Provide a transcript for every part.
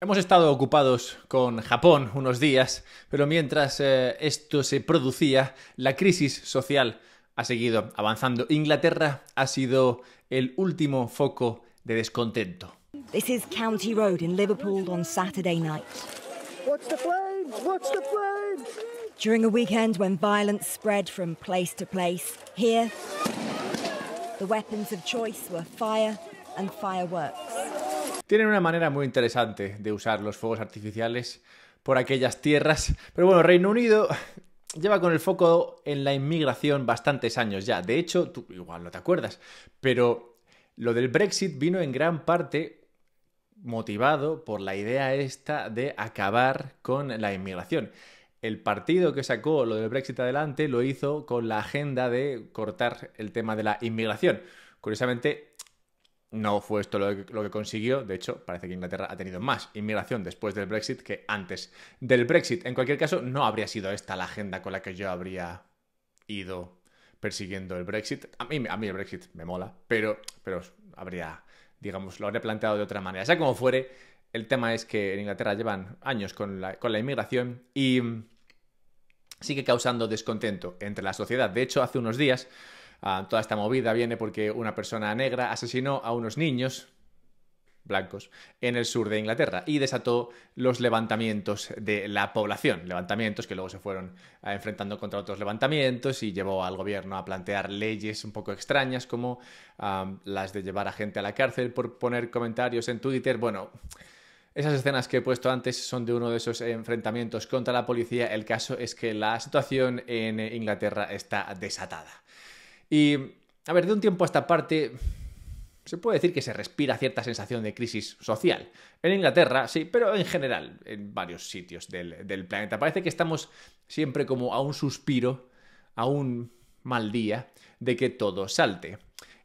Hemos estado ocupados con Japón unos días, pero mientras eh, esto se producía, la crisis social ha seguido avanzando. Inglaterra ha sido el último foco de descontento. This is County Road in Liverpool on Saturday night. What's the flames? What's the flames? During a weekend when violence spread from place to place, here the weapons of choice were fire and fireworks tienen una manera muy interesante de usar los fuegos artificiales por aquellas tierras. Pero bueno, Reino Unido lleva con el foco en la inmigración bastantes años ya. De hecho, tú igual no te acuerdas, pero lo del Brexit vino en gran parte motivado por la idea esta de acabar con la inmigración. El partido que sacó lo del Brexit adelante lo hizo con la agenda de cortar el tema de la inmigración. Curiosamente, no fue esto lo que, consiguió, de hecho parece que Inglaterra ha tenido más inmigración después del Brexit que antes del Brexit. En cualquier caso, no habría sido esta la agenda con la que yo habría ido persiguiendo el Brexit. A mí, a mí el Brexit me mola, pero, pero habría, digamos, lo habría planteado de otra manera. Sea como fuere, el tema es que en Inglaterra llevan años con la, con la inmigración y sigue causando descontento entre la sociedad. De hecho, hace unos días Ah, toda esta movida viene porque una persona negra asesinó a unos niños blancos en el sur de Inglaterra y desató los levantamientos de la población, levantamientos que luego se fueron ah, enfrentando contra otros levantamientos y llevó al gobierno a plantear leyes un poco extrañas como ah, las de llevar a gente a la cárcel por poner comentarios en Twitter. Bueno, esas escenas que he puesto antes son de uno de esos enfrentamientos contra la policía. El caso es que la situación en Inglaterra está desatada. Y, a ver, de un tiempo a esta parte, se puede decir que se respira cierta sensación de crisis social. En Inglaterra, sí, pero en general, en varios sitios del, del, planeta. Parece que estamos siempre como a un suspiro, a un mal día de que todo salte.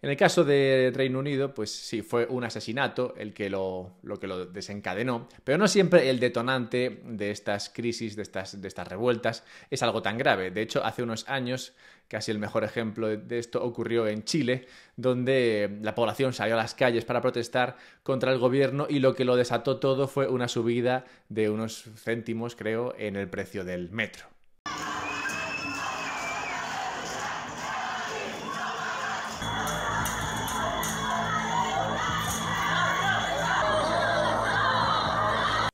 En el caso de Reino Unido, pues sí, fue un asesinato el que lo, que lo desencadenó, pero no siempre el detonante de estas crisis, de estas revueltas, es algo tan grave. De hecho, hace unos años casi el mejor ejemplo de esto ocurrió en Chile, donde la población salió a las calles para protestar contra el gobierno y lo que lo desató todo fue una subida de unos céntimos, creo, en el precio del metro.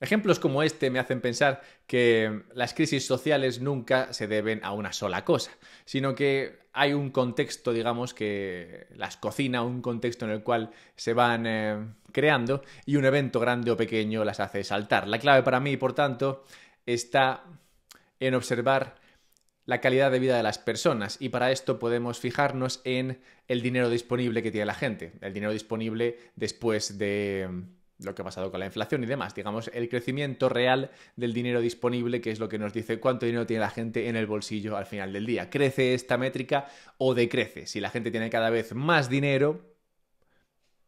Ejemplos como este me hacen pensar que las crisis sociales nunca se deben a una sola cosa, sino que hay un contexto, digamos, que las cocina, un contexto en el cual se van eh, creando y un evento grande o pequeño las hace saltar. La clave para mí, por tanto, está en observar la calidad de vida de las personas y para esto podemos fijarnos en el dinero disponible que tiene la gente, el dinero disponible después de lo que ha pasado con la inflación y demás, digamos, el crecimiento real del dinero disponible, que es lo que nos dice cuánto dinero tiene la gente en el bolsillo al final del día. ¿Crece esta métrica o decrece? Si la gente tiene cada vez más dinero,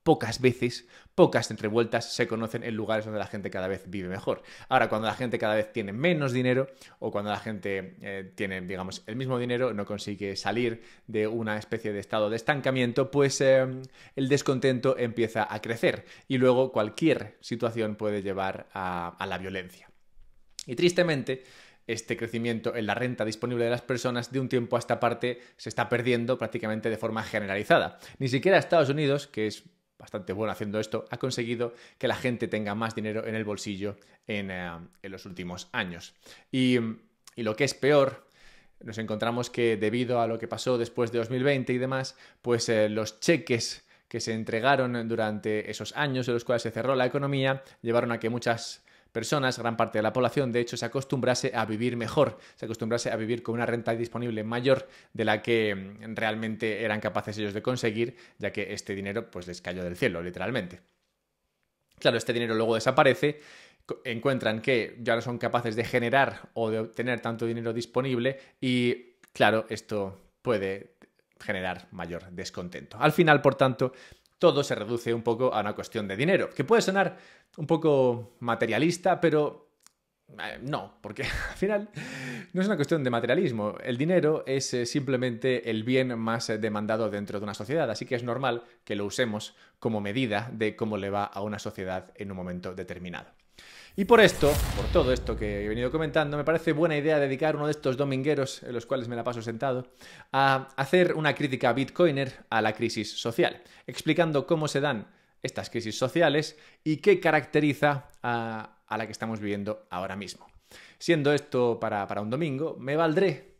pocas veces, pocas entrevueltas se conocen en lugares donde la gente cada vez vive mejor. Ahora, cuando la gente cada vez tiene menos dinero o cuando la gente eh, tiene, digamos, el mismo dinero, no consigue salir de una especie de estado de estancamiento, pues eh, el descontento empieza a crecer y luego cualquier situación puede llevar a, a la violencia. Y tristemente, este crecimiento en la renta disponible de las personas de un tiempo a esta parte se está perdiendo prácticamente de forma generalizada. Ni siquiera Estados Unidos, que es bastante bueno haciendo esto, ha conseguido que la gente tenga más dinero en el bolsillo en, eh, los últimos años. Y, lo que es peor, nos encontramos que debido a lo que pasó después de 2020 y demás, pues eh, los cheques que se entregaron durante esos años en los cuales se cerró la economía llevaron a que muchas personas, gran parte de la población, de hecho, se acostumbrase a vivir mejor, se acostumbrase a vivir con una renta disponible mayor de la que mm, realmente eran capaces ellos de conseguir, ya que este dinero pues les cayó del cielo, literalmente. Claro, este dinero luego desaparece, encuentran que ya no son capaces de generar o de obtener tanto dinero disponible y, claro, esto puede generar mayor descontento. Al final, por tanto, todo se reduce un poco a una cuestión de dinero, que puede sonar un poco materialista, pero eh, no, porque al final no es una cuestión de materialismo. El dinero es eh, simplemente el bien más eh, demandado dentro de una sociedad, así que es normal que lo usemos como medida de cómo le va a una sociedad en un momento determinado. Y por esto, por todo esto que he venido comentando, me parece buena idea dedicar uno de estos domingueros, en los cuales me la paso sentado, a hacer una crítica a Bitcoiner a la crisis social, explicando cómo se dan estas crisis sociales y qué caracteriza a, la que estamos viviendo ahora mismo. Siendo esto para, para un domingo, me valdré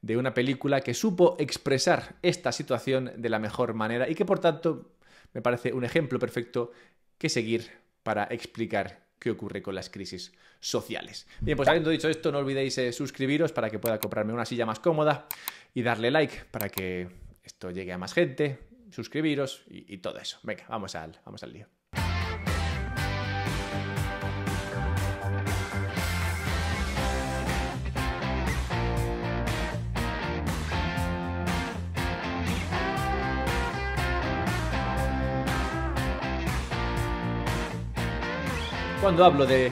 de una película que supo expresar esta situación de la mejor manera y que por tanto me parece un ejemplo perfecto que seguir para explicar qué ocurre con las crisis sociales. Bien, pues habiendo dicho esto, no olvidéis eh, suscribiros para que pueda comprarme una silla más cómoda y darle like para que esto llegue a más gente, suscribiros y, y todo eso. Venga, vamos al, vamos al lío. Cuando hablo de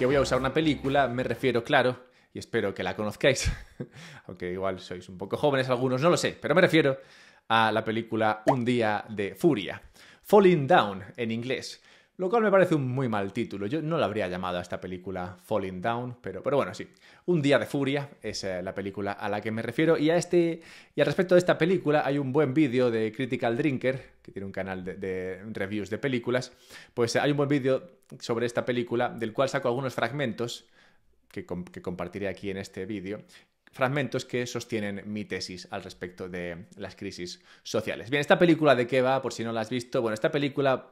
que voy a usar una película, me refiero, claro, y espero que la conozcáis, aunque igual sois un poco jóvenes algunos, no lo sé, pero me refiero a la película Un día de furia. Falling Down en inglés. Lo cual me parece un muy mal título. Yo no lo habría llamado a esta película Falling Down, pero, pero bueno, sí. Un día de furia es eh, la película a la que me refiero. Y a este. Y al respecto de esta película, hay un buen vídeo de Critical Drinker, que tiene un canal de, reviews de películas. Pues eh, hay un buen vídeo sobre esta película, del cual saco algunos fragmentos que, que compartiré aquí en este vídeo, fragmentos que sostienen mi tesis al respecto de las crisis sociales. Bien, esta película de qué va, por si no la has visto, bueno, esta película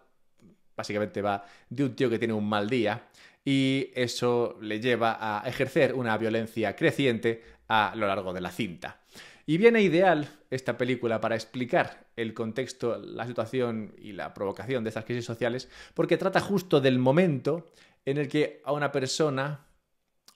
básicamente va de un tío que tiene un mal día y eso le lleva a ejercer una violencia creciente a lo largo de la cinta. Y viene ideal esta película para explicar el contexto, la situación y la provocación de estas crisis sociales, porque trata justo del momento en el que a una persona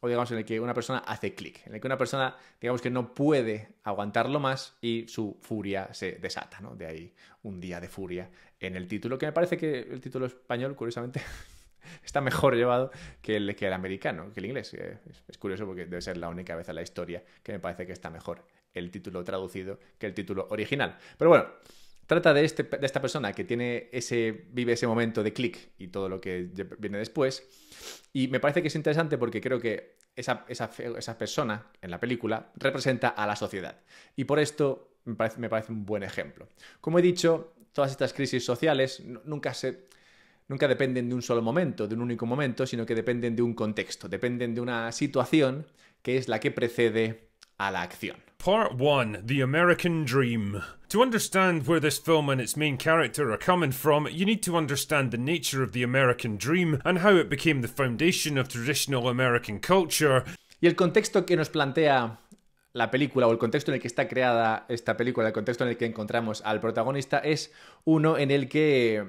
o digamos en el que una persona hace clic, en el que una persona, digamos que no puede aguantarlo más y su furia se desata, ¿no? De ahí un día de furia en el título, que me parece que el título español, curiosamente, está mejor llevado que el, que el americano, que el inglés. Eh, es, es, curioso porque debe ser la única vez en la historia que me parece que está mejor el título traducido que el título original. Pero bueno, Trata este, de, esta persona que tiene ese, vive ese momento de clic y todo lo que viene después. Y me parece que es interesante porque creo que esa, esa, esa persona en la película representa a la sociedad. Y por esto me parece, me parece un buen ejemplo. Como he dicho, todas estas crisis sociales nunca se, nunca dependen de un solo momento, de un único momento, sino que dependen de un contexto, dependen de una situación que es la que precede la acción. The Dream. Y el contexto que nos plantea la película o el contexto en el que está creada esta película, el contexto en el que encontramos al protagonista es uno en el que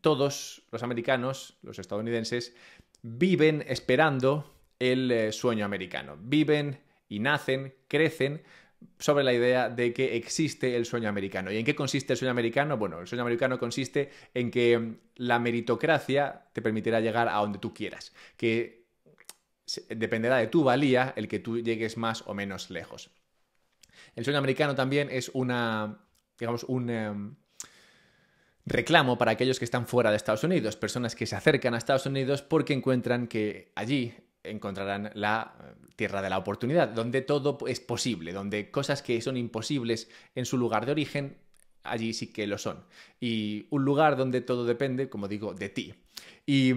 todos los americanos, los estadounidenses, viven esperando el eh, sueño americano. Viven y nacen, crecen sobre la idea de que existe el sueño americano. ¿Y en qué consiste el sueño americano? Bueno, el sueño americano consiste en que mm, la meritocracia te permitirá llegar a donde tú quieras, que dependerá de tu valía el que tú llegues más o menos lejos. El sueño americano también es una, digamos, un... Em, reclamo para aquellos que están fuera de Estados Unidos, personas que se acercan a Estados Unidos porque encuentran que allí encontrarán la eh, tierra de la oportunidad, donde todo es posible, donde cosas que son imposibles en su lugar de origen, allí sí que lo son. Y un lugar donde todo depende, como digo, de ti. Y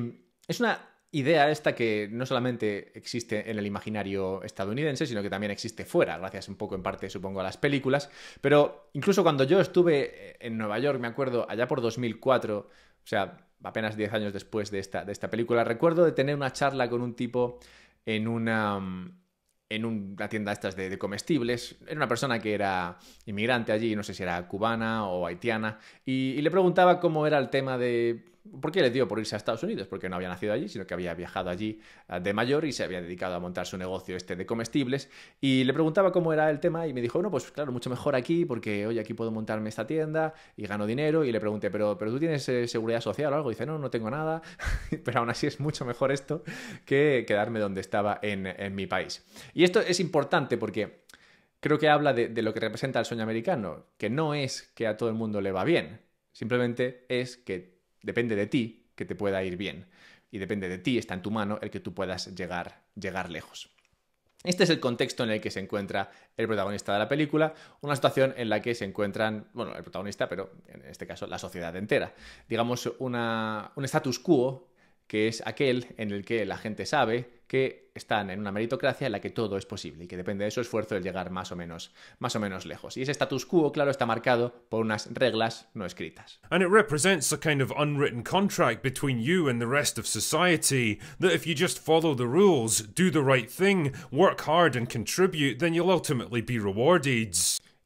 es una idea esta que no solamente existe en el imaginario estadounidense, sino que también existe fuera, gracias un poco en parte, supongo, a las películas. Pero incluso cuando yo estuve eh, en Nueva York, me acuerdo, allá por 2004, o sea, apenas 10 años después de esta, de esta película. Recuerdo de tener una charla con un tipo en una mm, en una tienda estas de, comestibles. Era una persona que era inmigrante allí, no sé si era cubana o haitiana, y, le preguntaba cómo era el tema de ¿Por qué le dio por irse a Estados Unidos? Porque no había nacido allí, sino que había viajado allí eh, de mayor y se había dedicado a montar su negocio este de comestibles. Y le preguntaba cómo era el tema y me dijo, no, pues claro, mucho mejor aquí porque, hoy aquí puedo montarme esta tienda y gano dinero. Y le pregunté, pero, pero tú tienes eh, seguridad social o algo. Y dice, no, no tengo nada. pero aún así es mucho mejor esto que quedarme donde estaba en, mi país. Y esto es importante porque creo que habla de, de lo que representa el sueño americano, que no es que a todo el mundo le va bien. Simplemente es que Depende de ti que te pueda ir bien. Y depende de ti, está en tu mano el que tú puedas llegar, llegar lejos. Este es el contexto en el que se encuentra el protagonista de la película, una situación en la que se encuentran, bueno, el protagonista, pero en este caso la sociedad entera. Digamos, un status quo que es aquel en el que la gente sabe que están en una meritocracia en la que todo es posible y que depende de su esfuerzo el llegar más o menos, más o menos lejos. Y ese status quo, claro, está marcado por unas reglas no escritas. And it represents a kind of unwritten contract between you and the rest of society that if you just follow the rules, do the right thing, work hard and contribute, then you'll ultimately be rewarded.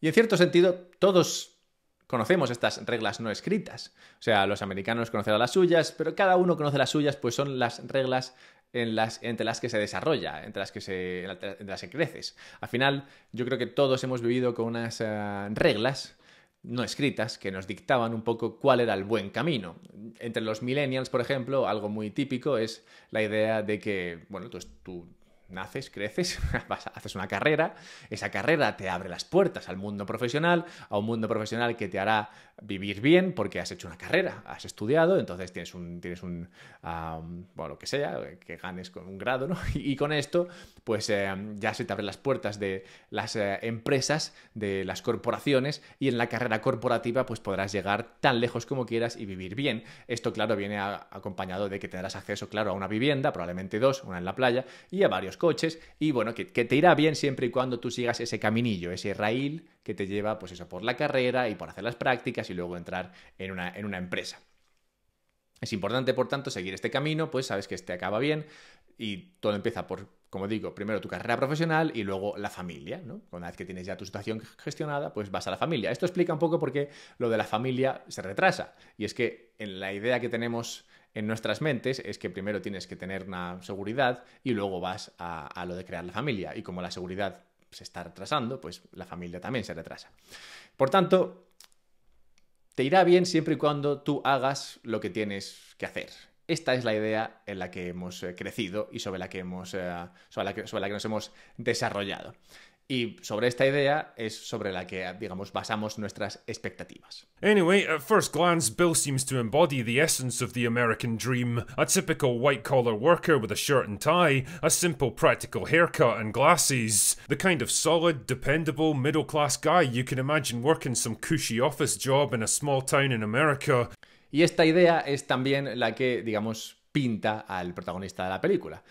Y en cierto sentido, todos conocemos estas reglas no escritas. O sea, los americanos conocerán las suyas, pero cada uno conoce las suyas, pues son las reglas en las, entre las que se desarrolla, entre las que, se, entre creces. Al final, yo creo que todos hemos vivido con unas eh, reglas no escritas que nos dictaban un poco cuál era el buen camino. Entre los millennials, por ejemplo, algo muy típico es la idea de que, bueno, tú, tú naces, creces, vas, haces una carrera, esa carrera te abre las puertas al mundo profesional, a un mundo profesional que te hará vivir bien porque has hecho una carrera, has estudiado, entonces tienes un, tienes un bueno, lo que sea, que ganes con un grado, ¿no? Y, con esto, pues em, ya se te abren las puertas de las eh, empresas, de las corporaciones, y en la carrera corporativa, pues podrás llegar tan lejos como quieras y vivir bien. Esto, claro, viene acompañado de que tendrás acceso, claro, a una vivienda, probablemente dos, una en la playa, y a varios coches y bueno, que, te irá bien siempre y cuando tú sigas ese caminillo, ese raíl que te lleva pues eso por la carrera y por hacer las prácticas y luego entrar en una, en una empresa. Es importante, por tanto, seguir este camino, pues sabes que este acaba bien y todo empieza por, como digo, primero tu carrera profesional y luego la familia, ¿no? Una vez que tienes ya tu situación gestionada, pues vas a la familia. Esto explica un poco por qué lo de la familia se retrasa. Y es que en la idea que tenemos en nuestras mentes es que primero tienes que tener una seguridad y luego vas a, lo de crear la familia. Y como la seguridad se está retrasando, pues la familia también se retrasa. Por tanto, te irá bien siempre y cuando tú hagas lo que tienes que hacer. Esta es la idea en la que hemos eh, crecido y sobre la que, hemos, eh, sobre la que nos hemos desarrollado. Y sobre esta idea es sobre la que, digamos, basamos nuestras expectativas. Anyway, at first glance, Bill seems to embody the essence of the American dream a typical white collar worker with a shirt and tie, a simple practical haircut and glasses. The kind of solid, dependable, middle class guy you can imagine working some cushy office job in a small town in America. Y esta idea es también la que, digamos, pinta al protagonista de la película.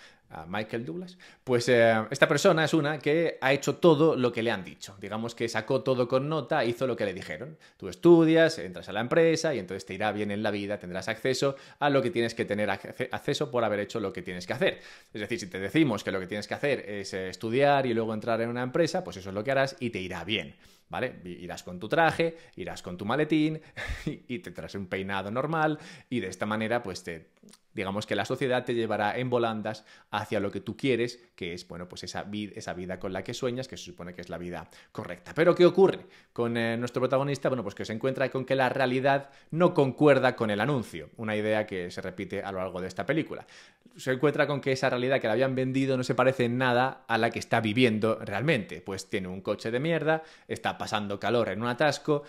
Michael Douglas, pues eh, esta persona es una que ha hecho todo lo que le han dicho. Digamos que sacó todo con nota, hizo lo que le dijeron. Tú estudias, entras a la empresa y entonces te irá bien en la vida, tendrás acceso a lo que tienes que tener acceso por haber hecho lo que tienes que hacer. Es decir, si te decimos que lo que tienes que hacer es eh, estudiar y luego entrar en una empresa, pues eso es lo que harás y te irá bien. ¿vale? Irás con tu traje, irás con tu maletín y, te traes un peinado normal y de esta manera pues te, digamos que la sociedad te llevará en volandas hacia lo que tú quieres, que es, bueno, pues esa, esa vida con la que sueñas, que se supone que es la vida correcta. Pero ¿qué ocurre con eh, nuestro protagonista? Bueno, pues que se encuentra con que la realidad no concuerda con el anuncio, una idea que se repite a lo largo de esta película. Se encuentra con que esa realidad que le habían vendido no se parece en nada a la que está viviendo realmente, pues tiene un coche de mierda, está pasando calor en un atasco,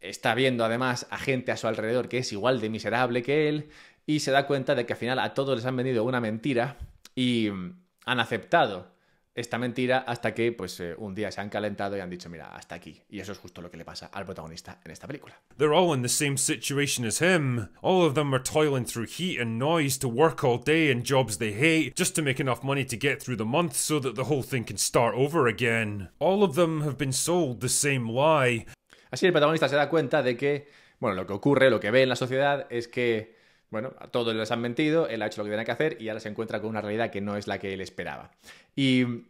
está viendo además a gente a su alrededor que es igual de miserable que él y se da cuenta de que al final a todos les han venido una mentira y mm, han aceptado esta mentira hasta que pues eh, un día se han calentado y han dicho, mira, hasta aquí. Y eso es justo lo que le pasa al protagonista en esta película. They're all in the same situation as him. All of them are toiling through heat and noise to work all day in jobs they hate just to make enough money to get through the month so that the whole thing can start over again. All of them have been sold the same lie. Así el protagonista se da cuenta de que, bueno, lo que ocurre, lo que ve en la sociedad es que bueno, a todos les han mentido, él ha hecho lo que tenía que hacer y ahora se encuentra con una realidad que no es la que él esperaba. Y en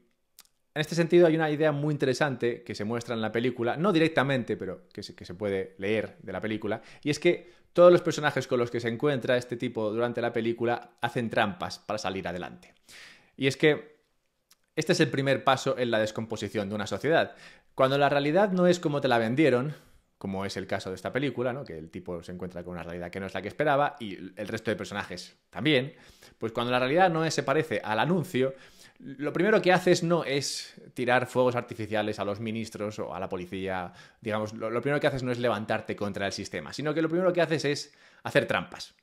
este sentido hay una idea muy interesante que se muestra en la película, no directamente, pero que se, que se, puede leer de la película, y es que todos los personajes con los que se encuentra este tipo durante la película hacen trampas para salir adelante. Y es que este es el primer paso en la descomposición de una sociedad. Cuando la realidad no es como te la vendieron, como es el caso de esta película, ¿no? que el tipo se encuentra con una realidad que no es la que esperaba y el resto de personajes también, pues cuando la realidad no se parece al anuncio, lo primero que haces no es tirar fuegos artificiales a los ministros o a la policía, digamos, lo, primero que haces no es levantarte contra el sistema, sino que lo primero que haces es hacer trampas.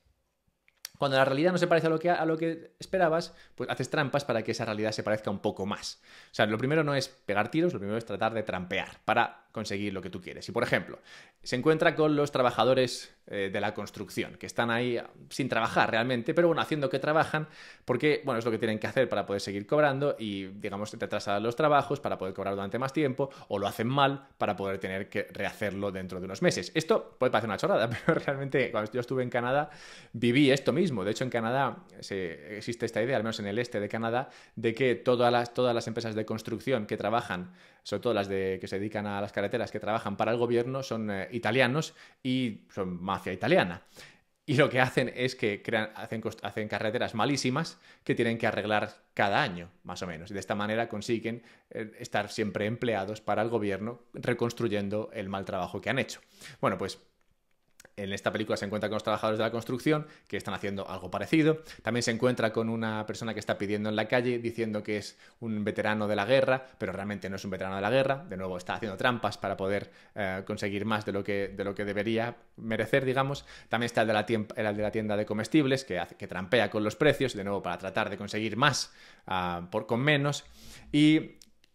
Cuando la realidad no se parece a lo, que, a lo que esperabas, pues haces trampas para que esa realidad se parezca un poco más. O sea, lo primero no es pegar tiros, lo primero es tratar de trampear, para conseguir lo que tú quieres. Y por ejemplo, se encuentra con los trabajadores eh, de la construcción, que están ahí sin trabajar realmente, pero bueno, haciendo que trabajan, porque bueno, es lo que tienen que hacer para poder seguir cobrando y digamos te atrasan los trabajos para poder cobrar durante más tiempo, o lo hacen mal para poder tener que rehacerlo dentro de unos meses. Esto puede parecer una chorrada, pero realmente cuando yo estuve en Canadá viví esto mismo. De hecho, en Canadá existe esta idea, al menos en el este de Canadá, de que todas las, todas las empresas de construcción que trabajan, sobre todo las de, que se dedican a las carreteras, carreteras que trabajan para el gobierno son eh, italianos y son mafia italiana. Y lo que hacen es que crean, hacen, hacen, carreteras malísimas que tienen que arreglar cada año, más o menos. Y de esta manera consiguen eh, estar siempre empleados para el gobierno reconstruyendo el mal trabajo que han hecho. Bueno, pues en esta película se encuentra con los trabajadores de la construcción que están haciendo algo parecido. También se encuentra con una persona que está pidiendo en la calle diciendo que es un veterano de la guerra, pero realmente no es un veterano de la guerra. De nuevo, está haciendo trampas para poder eh, conseguir más de lo, que, de lo que debería merecer, digamos. También está el de la, el de, la tienda de comestibles que, trampea con los precios, de nuevo, para tratar de conseguir más ah, por, con menos. Y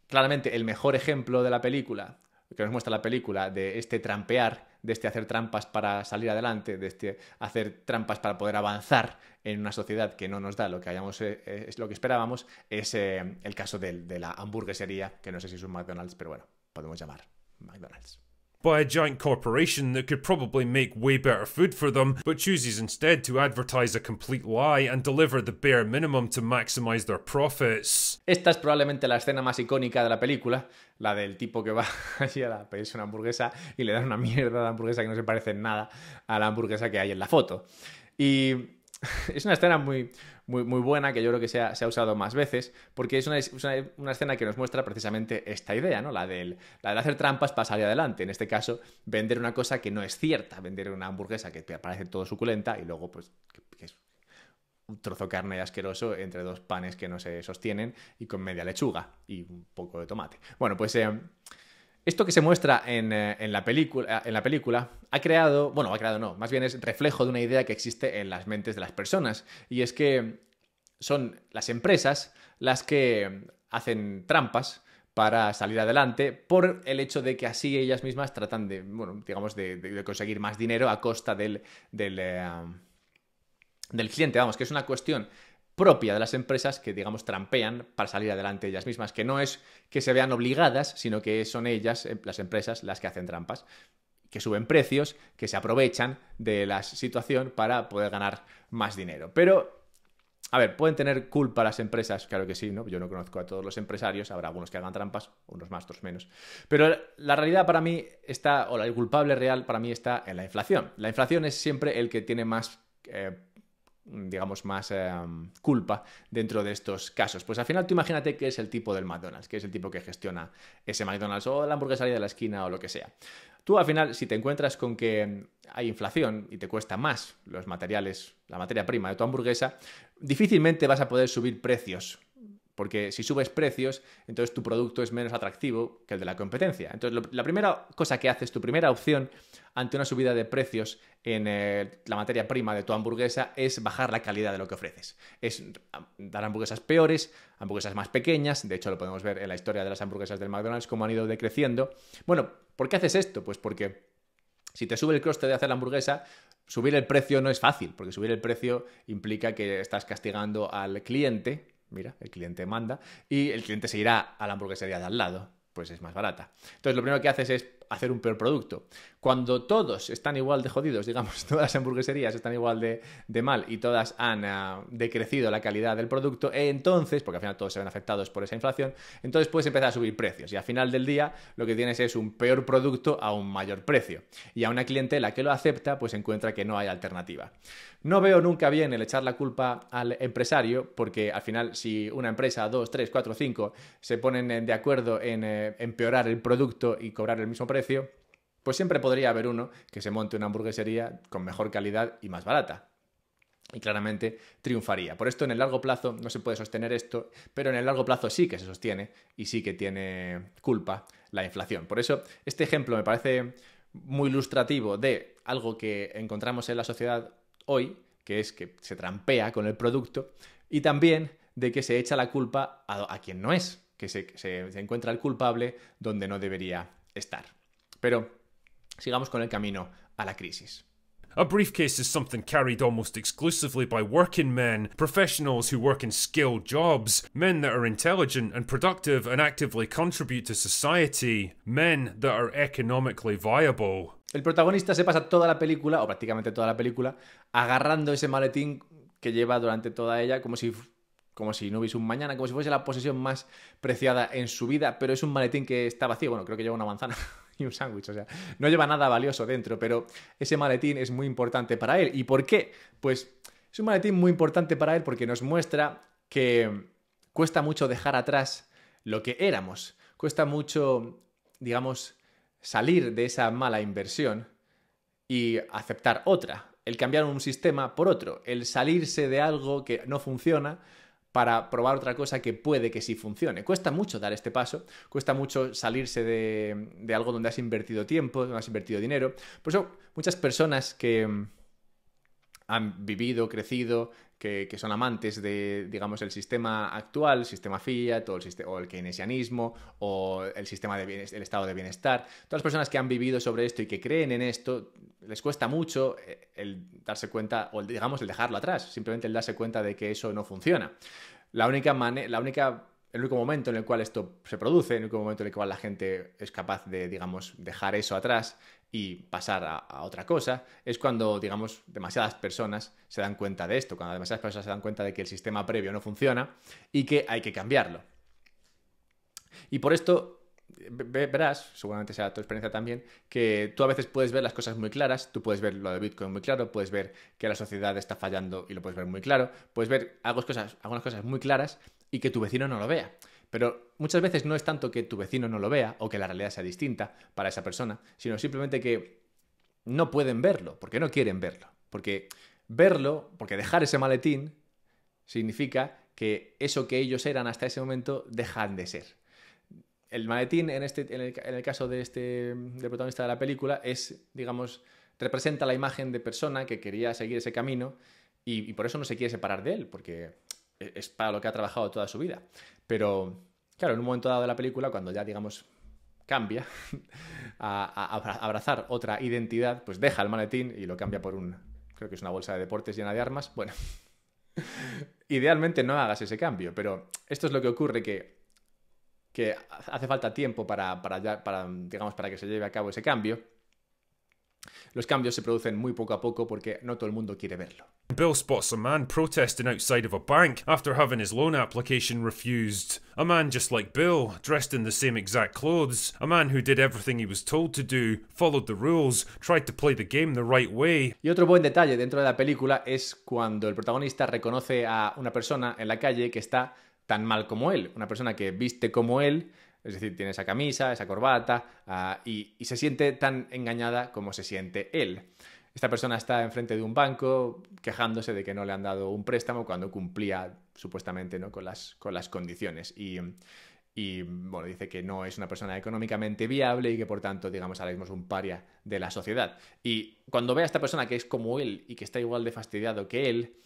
claramente el mejor ejemplo de la película que nos muestra la película de este trampear de este hacer trampas para salir adelante, de este hacer trampas para poder avanzar en una sociedad que no nos da lo que, hayamos, eh, eh, es lo que esperábamos, es eh, el caso de, de la hamburguesería, que no sé si es un McDonald's, pero bueno, podemos llamar McDonald's. by a giant corporation that could probably make way better food for them, but chooses instead to advertise a complete lie and deliver the bare minimum to maximize their profits. Esta es probablemente la escena más icónica de la película, la del tipo que va allí a la, pedirse una hamburguesa y le dan una mierda de hamburguesa que no se parece en nada a la hamburguesa que hay en la foto. Y es una escena muy, muy, muy, buena que yo creo que se ha, usado más veces, porque es una, escena que nos muestra precisamente esta idea, ¿no? La de la de hacer trampas para salir adelante. En este caso, vender una cosa que no es cierta, vender una hamburguesa que te parece todo suculenta y luego, pues, un trozo de carne asqueroso entre dos panes que no se sostienen y con media lechuga y un poco de tomate. Bueno, pues... Eh, esto que se muestra en, eh, en, la película, eh, en la película ha creado, bueno, ha creado no, más bien es reflejo de una idea que existe en las mentes de las personas, y es que son las empresas las que hacen trampas para salir adelante por el hecho de que así ellas mismas tratan de, bueno, digamos, de, conseguir más dinero a costa del, del eh, cliente. Vamos, que es una cuestión propia de las empresas que, digamos, trampean para salir adelante ellas mismas, que no es que se vean obligadas, sino que son ellas, eh, las empresas, las que hacen trampas, que suben precios, que se aprovechan de la situación para poder ganar más dinero. Pero a ver, ¿pueden tener culpa las empresas? Claro que sí, ¿no? Yo no conozco a todos los empresarios, habrá algunos que hagan trampas, unos más, otros menos. Pero la realidad para mí está, o el culpable real para mí está en la inflación. La inflación es siempre el que tiene más eh, digamos, más eh, culpa dentro de estos casos. Pues al final tú imagínate que es el tipo del McDonald's, que es el tipo que gestiona ese McDonald's o la hamburguesería de la esquina o lo que sea. Tú al final, si te encuentras con que hay inflación y te cuesta más los materiales, la materia prima de tu hamburguesa, difícilmente vas a poder subir precios porque si subes precios, entonces tu producto es menos atractivo que el de la competencia. Entonces, la primera cosa que haces, tu primera opción ante una subida de precios en eh, la materia prima de tu hamburguesa es bajar la calidad de lo que ofreces. Es dar hamburguesas peores, hamburguesas más pequeñas. De hecho, lo podemos ver en la historia de las hamburguesas del McDonald's, cómo han ido decreciendo. Bueno, ¿por qué haces esto? Pues porque si te sube el coste de hacer la hamburguesa, subir el precio no es fácil, porque subir el precio implica que estás castigando al cliente Mira, el cliente manda y el cliente se irá a la hamburguesería de al lado, pues es más barata. Entonces lo primero que haces es hacer un peor producto. Cuando todos están igual de jodidos, digamos, todas las hamburgueserías están igual de, mal y todas han ah, decrecido la calidad del producto, entonces, porque al final todos se ven afectados por esa inflación, entonces puedes empezar a subir precios y al final del día lo que tienes es un peor producto a un mayor precio. Y a una clientela que lo acepta, pues encuentra que no hay alternativa. No veo nunca bien el echar la culpa al empresario, porque al final si una empresa, dos, tres, cuatro, cinco, se ponen eh, de acuerdo en eh, empeorar el producto y cobrar el mismo precio, pues siempre podría haber uno que se monte una hamburguesería con mejor calidad y más barata. Y claramente triunfaría. Por esto en el largo plazo no se puede sostener esto, pero en el largo plazo sí que se sostiene y sí que tiene culpa la inflación. Por eso este ejemplo me parece muy ilustrativo de algo que encontramos en la sociedad hoy, que es que se trampea con el producto, y también de que se echa la culpa a, quien no es, que se, se encuentra el culpable donde no debería estar. Pero sigamos con el camino a la crisis. briefcase is something carried almost exclusively by working men, professionals who work in skilled jobs, men that are intelligent and productive and actively contribute to society, men that are economically viable. El protagonista se pasa toda la película, o prácticamente toda la película, agarrando ese maletín que lleva durante toda ella como si como si no hubiese un mañana, como si fuese la posesión más preciada en su vida, pero es un maletín que está vacío, bueno, creo que lleva una manzana. un sándwich, o sea, no lleva nada valioso dentro, pero ese maletín es muy importante para él. ¿Y por qué? Pues es un maletín muy importante para él porque nos muestra que cuesta mucho dejar atrás lo que éramos, cuesta mucho, digamos, salir de esa mala inversión y aceptar otra, el cambiar un sistema por otro, el salirse de algo que no funciona para probar otra cosa que puede que sí funcione. Cuesta mucho dar este paso, cuesta mucho salirse de, de algo donde has invertido tiempo, donde has invertido dinero. Por eso muchas personas que han vivido, crecido, que, son amantes de, digamos, el sistema actual, el sistema fiat, todo el o el keynesianismo, o el sistema de bienes, el estado de bienestar. Todas las personas que han vivido sobre esto y que creen en esto, les cuesta mucho eh, el darse cuenta, o digamos, el dejarlo atrás, simplemente el darse cuenta de que eso no funciona. La única, la única el único momento en el cual esto se produce, el único momento en el cual la gente es capaz de, digamos, dejar eso atrás y pasar a, otra cosa, es cuando, digamos, demasiadas personas se dan cuenta de esto, cuando demasiadas personas se dan cuenta de que el sistema previo no funciona y que hay que cambiarlo. Y por esto verás, seguramente sea tu experiencia también, que tú a veces puedes ver las cosas muy claras, tú puedes ver lo de Bitcoin muy claro, puedes ver que la sociedad está fallando y lo puedes ver muy claro, puedes ver algunas cosas, algunas cosas muy claras, y que tu vecino no lo vea. Pero muchas veces no es tanto que tu vecino no lo vea o que la realidad sea distinta para esa persona, sino simplemente que no pueden verlo, porque no quieren verlo. Porque verlo, porque dejar ese maletín, significa que eso que ellos eran hasta ese momento dejan de ser. El maletín, en, este, en, el, caso de este, del protagonista de la película, es, digamos, representa la imagen de persona que quería seguir ese camino y por eso no se quiere separar de él, porque e-, es para lo que ha trabajado toda su vida. Pero, claro, en un momento dado de la película, cuando ya, digamos, cambia a, abrazar otra identidad, pues deja el maletín y lo cambia por un, creo que es una bolsa de deportes llena de armas. Bueno, idealmente no hagas ese cambio, pero esto es lo que ocurre que, que hace falta tiempo para, para, ya, para, digamos, para que se lleve a cabo ese cambio. Los cambios se producen muy poco a poco porque no todo el mundo quiere verlo. Bill spots a man protesting outside of a bank after having his loan application refused. A man just like Bill, dressed in the same exact clothes, a man who did everything he was told to do, followed the rules, tried to play the game the right way. Y otro buen detalle dentro de la película es cuando el protagonista reconoce a una persona en la calle que está tan mal como él, una persona que viste como él, es decir, tiene esa camisa, esa corbata ah, y, se siente tan engañada como se siente él. Esta persona está enfrente de un banco quejándose de que no le han dado un préstamo cuando cumplía supuestamente ¿no? con, las, con las condiciones. Y, y bueno, dice que no es una persona económicamente viable y que por tanto, digamos, ahora mismo es un paria de la sociedad. Y cuando ve a esta persona que es como él y que está igual de fastidiado que él,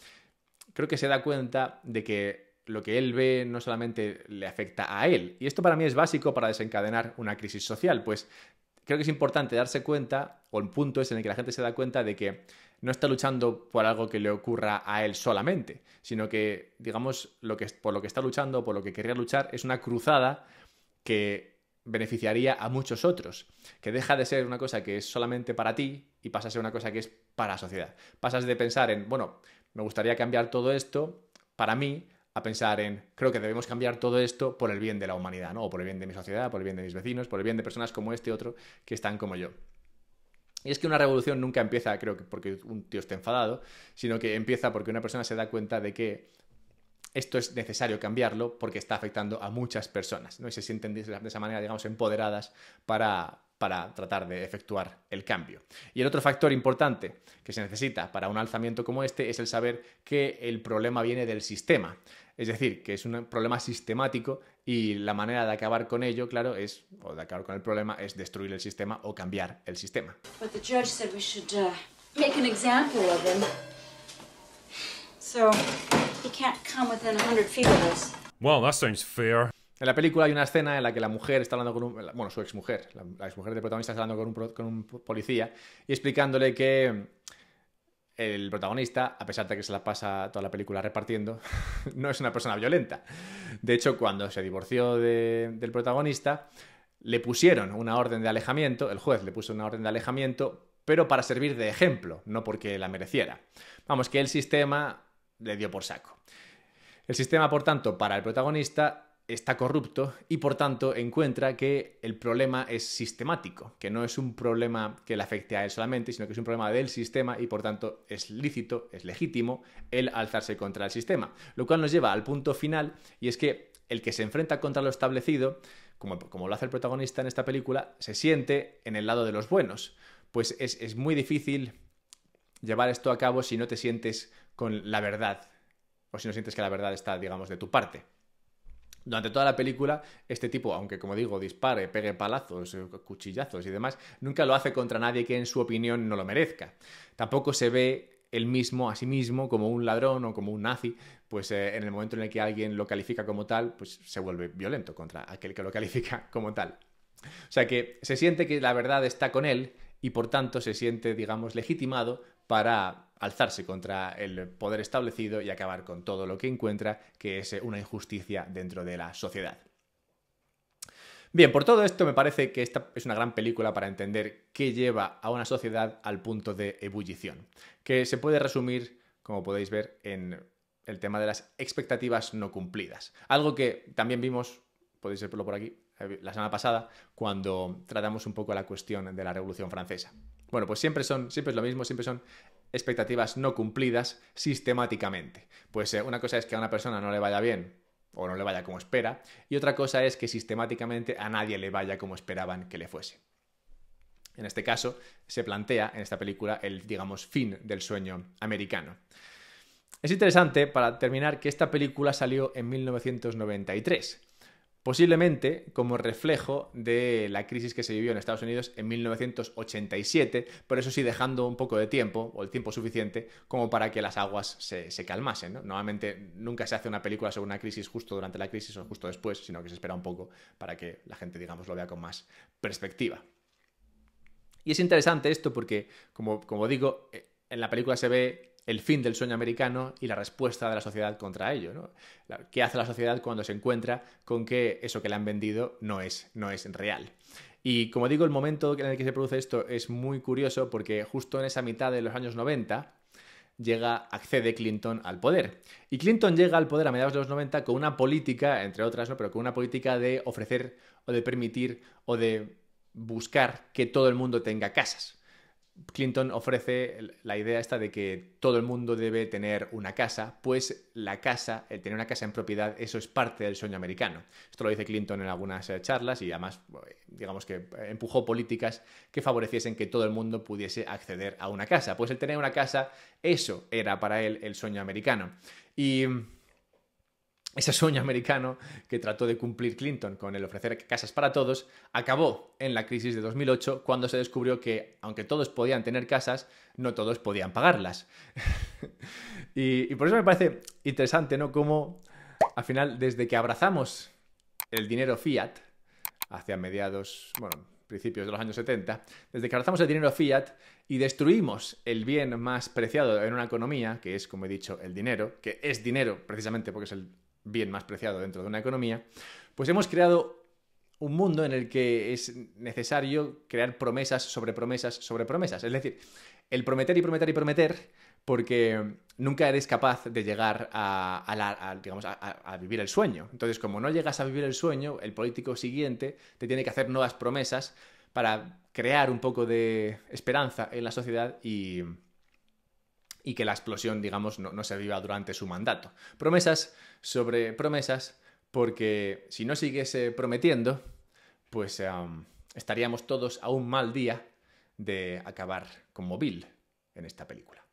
creo que se da cuenta de que lo que él ve no solamente le afecta a él. Y esto para mí es básico para desencadenar una crisis social, pues creo que es importante darse cuenta, o el punto es en el que la gente se da cuenta de que no está luchando por algo que le ocurra a él solamente, sino que, digamos, lo que, por lo que está luchando, por lo que querría luchar, es una cruzada que beneficiaría a muchos otros, que deja de ser una cosa que es solamente para ti y pasa a ser una cosa que es para la sociedad. Pasas de pensar en, bueno, me gustaría cambiar todo esto para mí, a pensar en, creo que debemos cambiar todo esto por el bien de la humanidad, ¿no? O por el bien de mi sociedad, por el bien de mis vecinos, por el bien de personas como este otro que están como yo. Y es que una revolución nunca empieza, creo que porque un tío esté enfadado, sino que empieza porque una persona se da cuenta de que esto es necesario cambiarlo porque está afectando a muchas personas, ¿no? Y se sienten de esa manera, digamos, empoderadas para, para tratar de efectuar el cambio. Y el otro factor importante que se necesita para un alzamiento como este es el saber que el problema viene del sistema. Es decir, que es un problema sistemático y la manera de acabar con ello, claro, es, o de acabar con el problema, es destruir el sistema o cambiar el sistema. En la película hay una escena en la que la mujer está hablando con un... Bueno, su exmujer, la, la exmujer del protagonista está hablando con un, con un policía y explicándole que el protagonista, a pesar de que se la pasa toda la película repartiendo, no es una persona violenta. De hecho, cuando se divorció del protagonista, le pusieron una orden de alejamiento, el juez le puso una orden de alejamiento, pero para servir de ejemplo, no porque la mereciera. Vamos, que el sistema le dio por saco. El sistema, por tanto, para el protagonista está corrupto y por tanto encuentra que el problema es sistemático, que no es un problema que le afecte a él solamente, sino que es un problema del sistema y por tanto es lícito, es legítimo el alzarse contra el sistema. Lo cual nos lleva al punto final y es que el que se enfrenta contra lo establecido, como, como lo hace el protagonista en esta película, se siente en el lado de los buenos. Pues es muy difícil llevar esto a cabo si no te sientes con la verdad o si no sientes que la verdad está, digamos, de tu parte. Durante toda la película, este tipo, aunque como digo, dispare, pegue palazos, eh, cuchillazos y demás, nunca lo hace contra nadie que en su opinión no lo merezca. Tampoco se ve él mismo a sí mismo como un ladrón o como un nazi, pues eh, en el momento en el que alguien lo califica como tal, pues se vuelve violento contra aquel que lo califica como tal. O sea que se siente que la verdad está con él y por tanto se siente, digamos, legitimado para alzarse contra el poder establecido y acabar con todo lo que encuentra que es eh, una injusticia dentro de la sociedad. Bien, por todo esto me parece que esta es una gran película para entender qué lleva a una sociedad al punto de ebullición, que se puede resumir, como podéis ver, en el tema de las expectativas no cumplidas. Algo que también vimos, podéis verlo por aquí, eh, la semana pasada, cuando tratamos un poco la cuestión de la Revolución Francesa. Bueno, pues siempre son, siempre es lo mismo, siempre son expectativas no cumplidas sistemáticamente. Pues eh, una cosa es que a una persona no le vaya bien o no le vaya como espera, y otra cosa es que sistemáticamente a nadie le vaya como esperaban que le fuese. En este caso, se plantea en esta película el, digamos, fin del sueño americano. Es interesante, para terminar, que esta película salió en 1993, posiblemente como reflejo de la crisis que se vivió en Estados Unidos en 1987, pero eso sí dejando un poco de tiempo, o el tiempo suficiente, como para que las aguas se, calmasen. ¿no? Normalmente nunca se hace una película sobre una crisis justo durante la crisis o justo después, sino que se espera un poco para que la gente, digamos, lo vea con más perspectiva. Y es interesante esto porque, como, como digo, eh, en la película se ve el fin del sueño americano y la respuesta de la sociedad contra ello. ¿no? ¿Qué hace la sociedad cuando se encuentra con que eso que le han vendido no es, no es real? Y como digo, el momento en el que se produce esto es muy curioso porque justo en esa mitad de los años 90, llega, accede Clinton al poder. Y Clinton llega al poder a mediados de los 90 con una política, entre otras, ¿no? pero con una política de ofrecer o de permitir o de buscar que todo el mundo tenga casas. Clinton ofrece la idea esta de que todo el mundo debe tener una casa, pues la casa, el eh, tener una casa en propiedad, eso es parte del sueño americano. Esto lo dice Clinton en algunas eh, charlas y además, eh, digamos que empujó políticas que favoreciesen que todo el mundo pudiese acceder a una casa. Pues el tener una casa, eso era para él el sueño americano. Y mm, ese sueño americano que trató de cumplir Clinton con el ofrecer casas para todos acabó en la crisis de 2008 cuando se descubrió que, aunque todos podían tener casas, no todos podían pagarlas. y, por eso me parece interesante, ¿no? Cómo al final, desde que abrazamos el dinero fiat, hacia mediados, bueno, principios de los años 70, desde que abrazamos el dinero fiat y destruimos el bien más preciado en una economía, que es, como he dicho, el dinero, que es dinero precisamente porque es el bien más preciado dentro de una economía, pues hemos creado un mundo en el que es necesario crear promesas sobre promesas sobre promesas. Es decir, el prometer y prometer y prometer porque nunca eres capaz de llegar a, vivir el sueño. Entonces, como no llegas a vivir el sueño, el político siguiente te tiene que hacer nuevas promesas para crear un poco de esperanza en la sociedad y, y que la explosión, digamos, no, se viva durante su mandato. Promesas sobre promesas, porque si no siguiese prometiendo, pues estaríamos todos a un mal día de acabar con Bill en esta película.